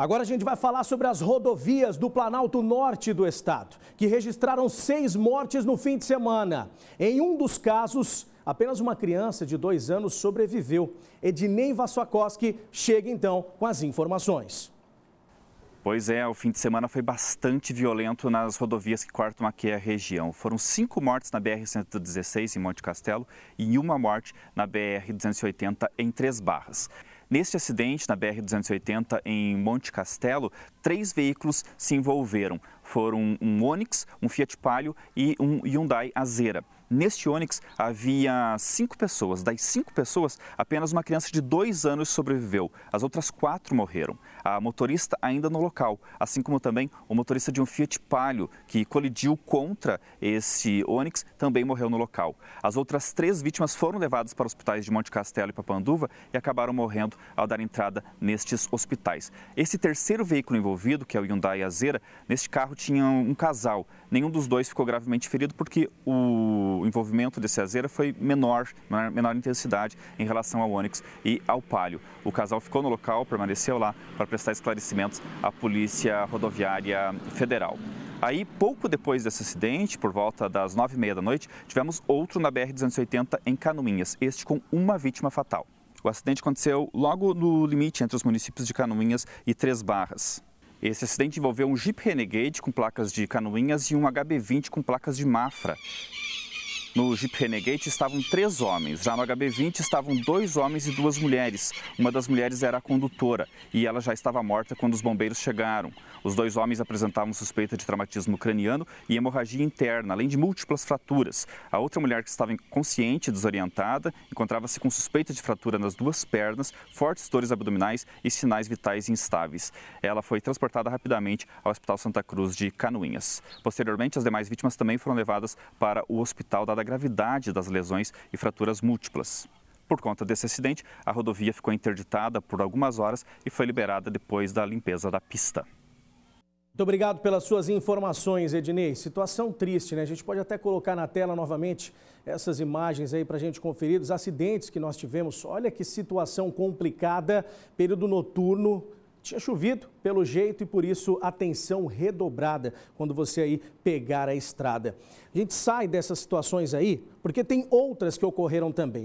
Agora a gente vai falar sobre as rodovias do Planalto Norte do estado, que registraram seis mortes no fim de semana. Em um dos casos, apenas uma criança de dois anos sobreviveu. Ednei Vassakoski chega então com as informações. Pois é, o fim de semana foi bastante violento nas rodovias que cortam aqui a região. Foram cinco mortes na BR-116 em Monte Castelo e uma morte na BR-280 em Três Barras. Neste acidente, na BR-280, em Monte Castelo, três veículos se envolveram foram um Onix, um Fiat Palio e um Hyundai Azera. Neste Onix havia cinco pessoas. Das cinco pessoas, apenas uma criança de dois anos sobreviveu. As outras quatro morreram. A motorista ainda no local, assim como também o motorista de um Fiat Palio que colidiu contra esse Onix também morreu no local. As outras três vítimas foram levadas para hospitais de Monte Castelo e Papanduva e acabaram morrendo ao dar entrada nestes hospitais. Esse terceiro veículo envolvido, que é o Hyundai Azera, neste carro tinha um casal. Nenhum dos dois ficou gravemente ferido porque o envolvimento desse azeira foi menor, menor intensidade em relação ao Onix e ao Palio. O casal ficou no local, permaneceu lá para prestar esclarecimentos à Polícia Rodoviária Federal. Aí, pouco depois desse acidente, por volta das nove e meia da noite, tivemos outro na BR-280 em Canoinhas, este com uma vítima fatal. O acidente aconteceu logo no limite entre os municípios de Canoinhas e Três Barras. Esse acidente envolveu um Jeep Renegade com placas de Canoinhas e um HB20 com placas de Mafra. No Jeep Renegade estavam três homens, já no HB20 estavam dois homens e duas mulheres. Uma das mulheres era a condutora e ela já estava morta quando os bombeiros chegaram. Os dois homens apresentavam suspeita de traumatismo craniano e hemorragia interna, além de múltiplas fraturas. A outra mulher que estava inconsciente, desorientada, encontrava-se com suspeita de fratura nas duas pernas, fortes dores abdominais e sinais vitais instáveis. Ela foi transportada rapidamente ao Hospital Santa Cruz de Canoinhas. Posteriormente, as demais vítimas também foram levadas para o Hospital da da gravidade das lesões e fraturas múltiplas. Por conta desse acidente, a rodovia ficou interditada por algumas horas e foi liberada depois da limpeza da pista. Muito obrigado pelas suas informações, Ednei. Situação triste, né? A gente pode até colocar na tela novamente essas imagens aí para a gente conferir os acidentes que nós tivemos. Olha que situação complicada, período noturno, tinha chovido, pelo jeito, e por isso atenção redobrada quando você aí pegar a estrada. A gente sai dessas situações aí, porque tem outras que ocorreram também.